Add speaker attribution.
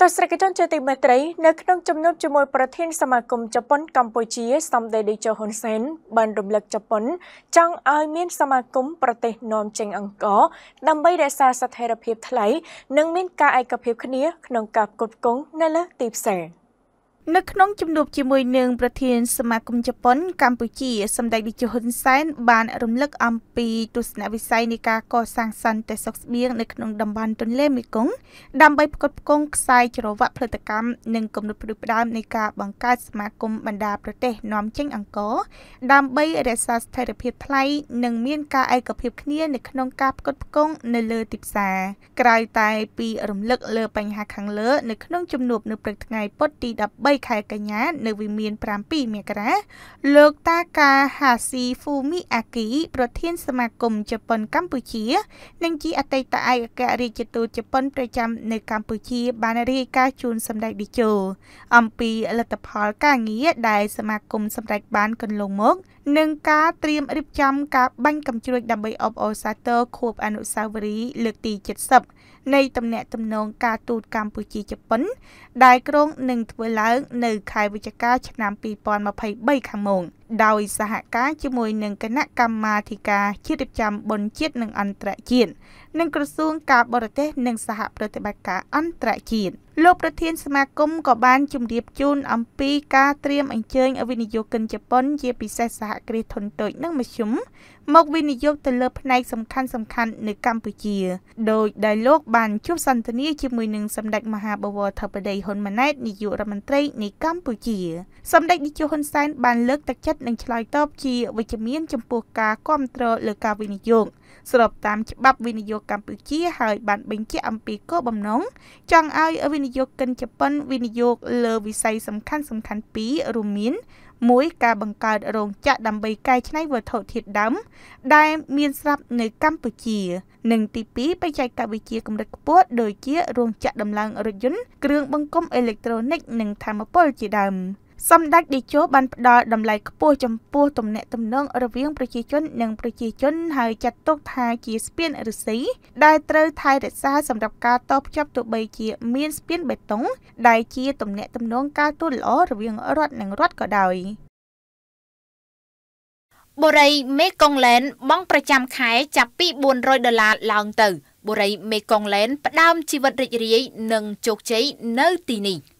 Speaker 1: ទស្សនិកជនជាទីមេត្រីនៅក្នុងជំនួបជាមួយប្រធានសមាគមជប៉ុនកម្ពុជាសម្ដេចតេជោហ៊ុនសែនបានរំលឹកជប៉ុនចង់ឲ្យមានសមាគមប្រទេសនាំចេញអង្គរដើម្បីរក្សាស្ថិរភាពថ្លៃនិងមានការឯកភាពគ្នាក្នុងការផ្គត់ផ្គង់នៅលើទីផ្សារ។នៅក្នុងជំនួបជាមួយនឹងប្រធានសមាគ
Speaker 2: មជប៉ុនកម្ពុជាសម្ដេចតេជោហ៊ុនសែនបានរំលឹកអំពីទស្សនវិស័យនៃការកសាងសន្តិសុខស្បៀងនៅក្នុងតំបន់ទន្លេមេគង្គដើម្បីផ្គត់ផ្គង់ខ្សែច្រវាក់ផលិតកម្មនិងគំនិតផ្ដួចផ្ដើមនៃការបង្កើតសមាគមបណ្ដាប្រទេសនាំចេញអង្គរដើម្បីរក្សាស្ថិរភាពថ្លៃនិងមានការឯកភាពគ្នា នៅក្នុងការផ្គត់ផ្គង់នៅលើទីផ្សារក្រៅតែពីរំលឹកលើបញ្ហាខាងលើនៅក្នុងជំនួបនៅព្រឹកថ្ងៃពុធទី13 3ខែកញ្ញានៅវិមាន7មករាលោកតាកាហាស៊ីហ្វូមីអាគីប្រធានសមាគមជប៉ុនកម្ពុជា និងជាអតីតឯកអគ្គរដ្ឋទូតជប៉ុនប្រចាំនៅកម្ពុជា បានរាយការណ៍ជូនសម្ដេចតេជោអំពីលទ្ធផលការងារដែលសមាគមសម្ដេចបានកន្លងមកនិងការត្រៀមរៀបចំការបាញ់កំជ្រួចដើម្បីអបអរសាទរខួបអនុស្សាវរីយ៍លើកទី70នៃតំណែងតំណងការទូតកម្ពុជាជប៉ុនដែលក្រុងនឹងធ្វើឡើងនៅខែវិច្ឆិកាឆ្នាំ2023ខាងមុខដោយសហការជាមួយនឹងគណៈកម្មាធិការជាតិរៀបចំបុណ្យជាតិនិងអន្តរជាតិនិងក្រសួងការបរទេស និងសហប្រតិបត្តិការអន្តរជាតិលោកប្រធានសមាគមក៏បានជម្រាប ជូន អំពីការត្រៀមអញ្ជើញវិនិយោគិនជប៉ុនជាពិសេសសហគ្រាសធុនតូចនិងមធ្យមមកវិនិយោគទៅលើ ផ្នែកសំខាន់សំខាន់នៅកម្ពុជា ដោយដែលលោកបានជួបសន្ទនាជាមួយនឹងសម្ដេចមហាបវរធិបតីហ៊ុនម៉ាណែតនាយករដ្ឋមន្ត្រីនៃកម្ពុជា សម្ដេចនាយកហ៊ុនសែនបានលើកទឹកចិត្តច្ចនឹងឆ្លើយតបជាវិជ្ជមានចំពោះការគ្រប់គ្រងលើការវិនិយោគស្របតាមច្បាប់វិនិយោគកម្ពុជាហើយបានបញ្ជាក់អំពីគោលបំណងចង់ឲ្យវិនិយោគិនជប៉ុនវិនិយោគលើវិស័យសំខាន់សំខាន់ពីររួមមាន1ការបង្កើតរោងចក្រដើម្បីកែច្នៃវត្ថុធាតុដើមដែលមានស្រាប់នៅកម្ពុជា និងទី2បច្ចេកវិទ្យាកម្រិតខ្ពស់ដូចជារោងចក្រដំឡើងរថយន្តគ្រឿងបង្គុំអេឡិចត្រូនិកនិងធម្មពលជាដើម។សម្ដេចតេជោបានផ្ដល់តម្លៃខ្ពស់ចំពោះទំនាក់ទំនងរវាងប្រជាជននិងប្រជាជនហើយចាត់ទុកថាជាស្ពានឫស្សីដែលត្រូវថែរក្សាសម្រាប់ការតភ្ជាប់ទោះបីជា មានស្ពានបេតុង ដែលជាទំនាក់ទំនងការទូតល្អរវាងរដ្ឋនិងរដ្ឋក៏ដោយបុរីមេកុងឡែនបង់ប្រចាំខែចាប់ពី400ដុល្លារឡើងទៅបុរីមេកុងឡែនផ្ដើមជីវិតរីករាយនិងជោគជ័យនៅទីនេះ។